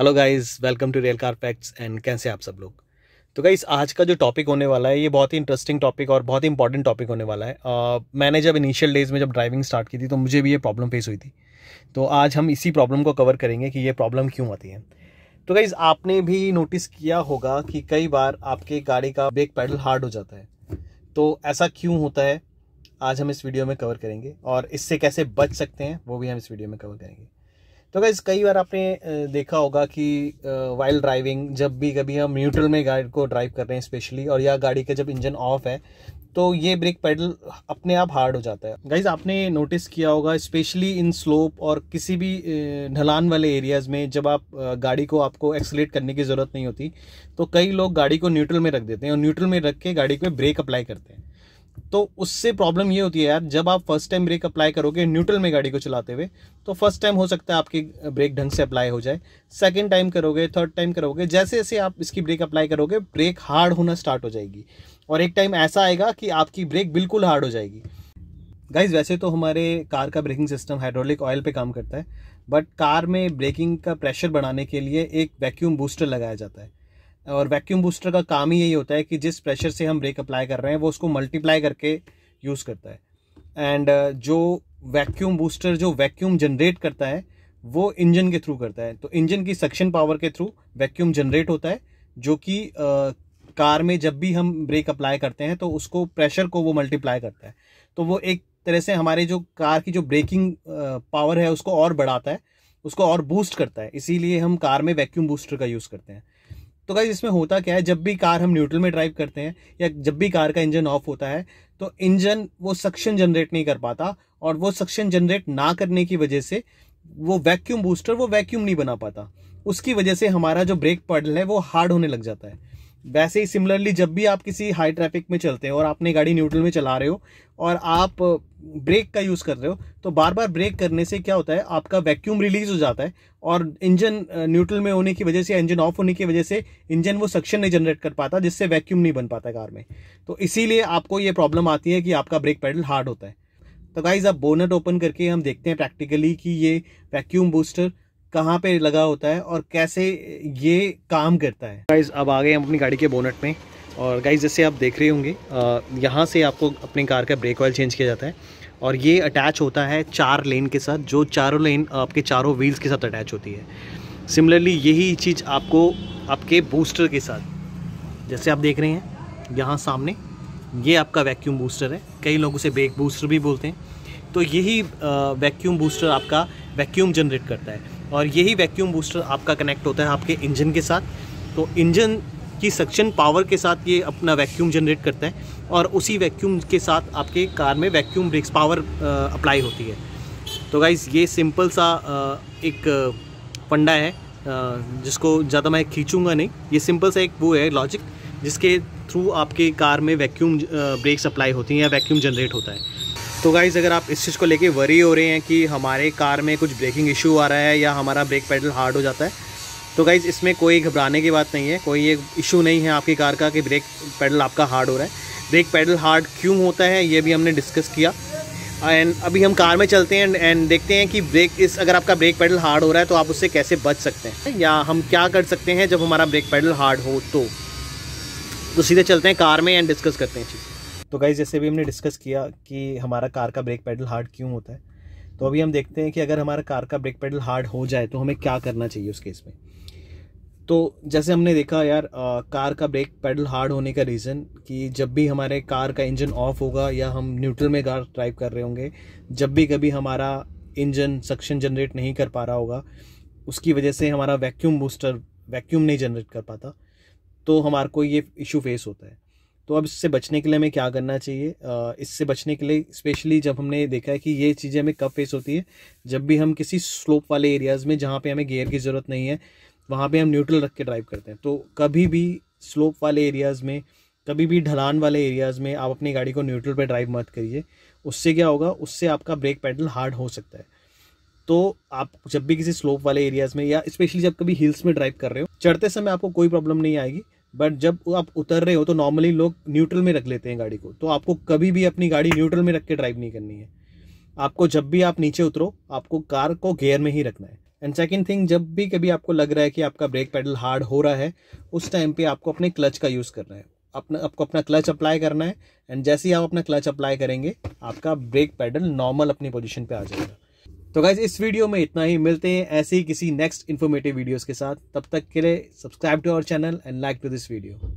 hello guys welcome to rail car facts and कैसे आप सब लोग तो गाइस आज का जो टॉपिक होने वाला है ये बहुत ही इंटरेस्टिंग टॉपिक और बहुत ही इंपॉर्टेंट टॉपिक होने वाला है uh, मैंने जब इनिशियल डेज़ में जब ड्राइविंग स्टार्ट की थी तो मुझे भी ये प्रॉब्लम फेस हुई थी तो आज हम इसी प्रॉब्लम को कवर करेंगे कि ये प्रॉब्लम क्यों आती है तो गाइज़ आपने भी नोटिस किया होगा कि कई बार आपके गाड़ी का ब्रेक पैडल हार्ड हो जाता है तो ऐसा क्यों होता है आज हम इस वीडियो में कवर करेंगे और इससे कैसे बच सकते हैं वो भी हम इस वीडियो में कवर करेंगे तो गाइज़ कई बार आपने देखा होगा कि वाइल्ड ड्राइविंग जब भी कभी हम न्यूट्रल में गाड़ी को ड्राइव कर रहे हैं स्पेशली और या गाड़ी का जब इंजन ऑफ है तो ये ब्रेक पैडल अपने आप हार्ड हो जाता है गाइज आपने नोटिस किया होगा स्पेशली इन स्लोप और किसी भी ढलान वाले एरियाज में जब आप गाड़ी को आपको एक्सलेट करने की ज़रूरत नहीं होती तो कई लोग गाड़ी को न्यूट्रल में रख देते हैं और न्यूट्रल में रख के गाड़ी को ब्रेक अप्लाई करते हैं तो उससे प्रॉब्लम ये होती है यार जब आप फर्स्ट टाइम ब्रेक अप्लाई करोगे न्यूट्रल में गाड़ी को चलाते हुए तो फर्स्ट टाइम हो सकता है आपकी ब्रेक ढंग से अप्लाई हो जाए सेकंड टाइम करोगे थर्ड टाइम करोगे जैसे जैसे आप इसकी ब्रेक अप्लाई करोगे ब्रेक हार्ड होना स्टार्ट हो जाएगी और एक टाइम ऐसा आएगा कि आपकी ब्रेक बिल्कुल हार्ड हो जाएगी गाइज वैसे तो हमारे कार का ब्रेकिंग सिस्टम हाइड्रोलिक ऑयल पे काम करता है बट कार में ब्रेकिंग का प्रेशर बढ़ाने के लिए एक वैक्यूम बूस्टर लगाया जाता है और वैक्यूम बूस्टर का काम ही यही होता है कि जिस प्रेशर से हम ब्रेक अप्लाई कर रहे हैं वो उसको मल्टीप्लाई करके यूज़ करता है एंड uh, जो वैक्यूम बूस्टर जो वैक्यूम जनरेट करता है वो इंजन के थ्रू करता है तो इंजन की सक्शन पावर के थ्रू वैक्यूम जनरेट होता है जो कि uh, कार में जब भी हम ब्रेक अप्लाई करते हैं तो उसको प्रेशर को वो मल्टीप्लाई करता है तो वो एक तरह से हमारे जो कार की जो ब्रेकिंग पावर uh, है उसको और बढ़ाता है उसको और बूस्ट करता है इसीलिए हम कार में वैक्यूम बूस्टर का यूज़ करते हैं तो गाइज इसमें होता क्या है जब भी कार हम न्यूट्रल में ड्राइव करते हैं या जब भी कार का इंजन ऑफ होता है तो इंजन वो सक्शन जनरेट नहीं कर पाता और वो सक्शन जनरेट ना करने की वजह से वो वैक्यूम बूस्टर वो वैक्यूम नहीं बना पाता उसकी वजह से हमारा जो ब्रेक पडल है वो हार्ड होने लग जाता है वैसे ही सिमिलरली जब भी आप किसी हाई ट्रैफिक में चलते हैं और आपने गाड़ी न्यूट्रल में चला रहे हो और आप ब्रेक का यूज़ कर रहे हो तो बार बार ब्रेक करने से क्या होता है आपका वैक्यूम रिलीज हो जाता है और इंजन न्यूट्रल में होने की वजह से इंजन ऑफ होने की वजह से इंजन वो सक्शन नहीं जनरेट कर पाता जिससे वैक्यूम नहीं बन पाता कार में तो इसीलिए आपको ये प्रॉब्लम आती है कि आपका ब्रेक पैडल हार्ड होता है तो गाइज आप बोनट ओपन करके हम देखते हैं प्रैक्टिकली कि ये वैक्यूम बूस्टर कहाँ पर लगा होता है और कैसे ये काम करता है गाइज अब आ गए हम अपनी गाड़ी के बोनट में और गाइज जैसे आप देख रहे होंगे यहाँ से आपको अपनी कार का ब्रेक ऑयल चेंज किया जाता है और ये अटैच होता है चार लेन के साथ जो चारों लेन आपके चारों व्हील्स के साथ अटैच होती है सिमिलरली यही चीज़ आपको आपके बूस्टर के साथ जैसे आप देख रहे हैं यहाँ सामने ये आपका वैक्यूम बूस्टर है कई लोग उसे ब्रेक बूस्टर भी बोलते हैं तो यही वैक्यूम बूस्टर आपका वैक्यूम जनरेट करता है और यही वैक्यूम बूस्टर आपका कनेक्ट होता है आपके इंजन के साथ तो इंजन कि सक्शन पावर के साथ ये अपना वैक्यूम जनरेट करता है और उसी वैक्यूम के साथ आपके कार में वैक्यूम ब्रेक्स पावर अप्लाई होती है तो गाइज़ ये सिंपल सा एक फंडा है जिसको ज़्यादा मैं खींचूँगा नहीं ये सिंपल सा एक वो है लॉजिक जिसके थ्रू आपके कार में वैक्यूम ब्रेक्स अप्लाई होती हैं या वैक्यूम जनरेट होता है तो गाइज़ अगर आप इस चीज़ को लेके वरी हो रहे हैं कि हमारे कार में कुछ ब्रेकिंग इशू आ रहा है या हमारा ब्रेक पैडल हार्ड हो जाता है तो गाइज़ इसमें कोई घबराने की बात नहीं है कोई ये इशू नहीं है आपकी कार का कि ब्रेक पैडल आपका हार्ड हो रहा है ब्रेक पैडल हार्ड क्यों होता है ये भी हमने डिस्कस किया एंड अभी हम कार में चलते हैं एंड देखते हैं कि ब्रेक इस अगर आपका ब्रेक पैडल हार्ड हो रहा है तो आप उससे कैसे बच सकते हैं या हम क्या कर सकते हैं जब हमारा ब्रेक पैडल हार्ड हो तो तो सीधे चलते हैं कार में एंड डिस्कस करते हैं चीज़ तो गाइज़ जैसे भी हमने डिस्कस किया कि हमारा कार का ब्रेक पैडल हार्ड क्यों होता है तो अभी हम देखते हैं कि अगर हमारा कार का ब्रेक पेडल हार्ड हो जाए तो हमें क्या करना चाहिए उस केस में तो जैसे हमने देखा यार आ, कार का ब्रेक पैडल हार्ड होने का रीज़न कि जब भी हमारे कार का इंजन ऑफ होगा या हम न्यूट्रल में कार ड्राइव कर रहे होंगे जब भी कभी हमारा इंजन सक्शन जनरेट नहीं कर पा रहा होगा उसकी वजह से हमारा वैक्यूम बूस्टर वैक्यूम नहीं जनरेट कर पाता तो हमारे को ये इशू फेस होता है तो अब इससे बचने के लिए हमें क्या करना चाहिए इससे बचने के लिए स्पेशली जब हमने देखा है कि ये चीज़ें हमें कब फेस होती है जब भी हम किसी स्लोप वाले एरियाज़ में जहाँ पे हमें गेयर की ज़रूरत नहीं है वहाँ पे हम न्यूट्रल रख के ड्राइव करते हैं तो कभी भी स्लोप वाले एरियाज़ में कभी भी ढलान वाले एरियाज़ में आप अपनी गाड़ी को न्यूट्रल पर ड्राइव मत करिए उससे क्या होगा उससे आपका ब्रेक पैडल हार्ड हो सकता है तो आप जब भी किसी स्लोप वाले एरियाज़ में या स्पेशली जब कभी हिल्स में ड्राइव कर रहे हो चढ़ते समय आपको कोई प्रॉब्लम नहीं आएगी बट जब आप उतर रहे हो तो नॉर्मली लोग न्यूट्रल में रख लेते हैं गाड़ी को तो आपको कभी भी अपनी गाड़ी न्यूट्रल में रख के ड्राइव नहीं करनी है आपको जब भी आप नीचे उतरो आपको कार को गेयर में ही रखना है एंड सेकेंड थिंग जब भी कभी आपको लग रहा है कि आपका ब्रेक पैडल हार्ड हो रहा है उस टाइम पे आपको अपने क्लच का यूज़ करना है अपना आपको अपना क्लच अप्लाई करना है एंड जैसे ही आप अपना क्लच अप्लाई करेंगे आपका ब्रेक पैडल नॉर्मल अपनी पोजिशन पर आ जाएगा तो गाइज इस वीडियो में इतना ही मिलते हैं ऐसे ही किसी नेक्स्ट इन्फॉर्मेटिव वीडियोस के साथ तब तक के लिए subscribe to our channel and like to this video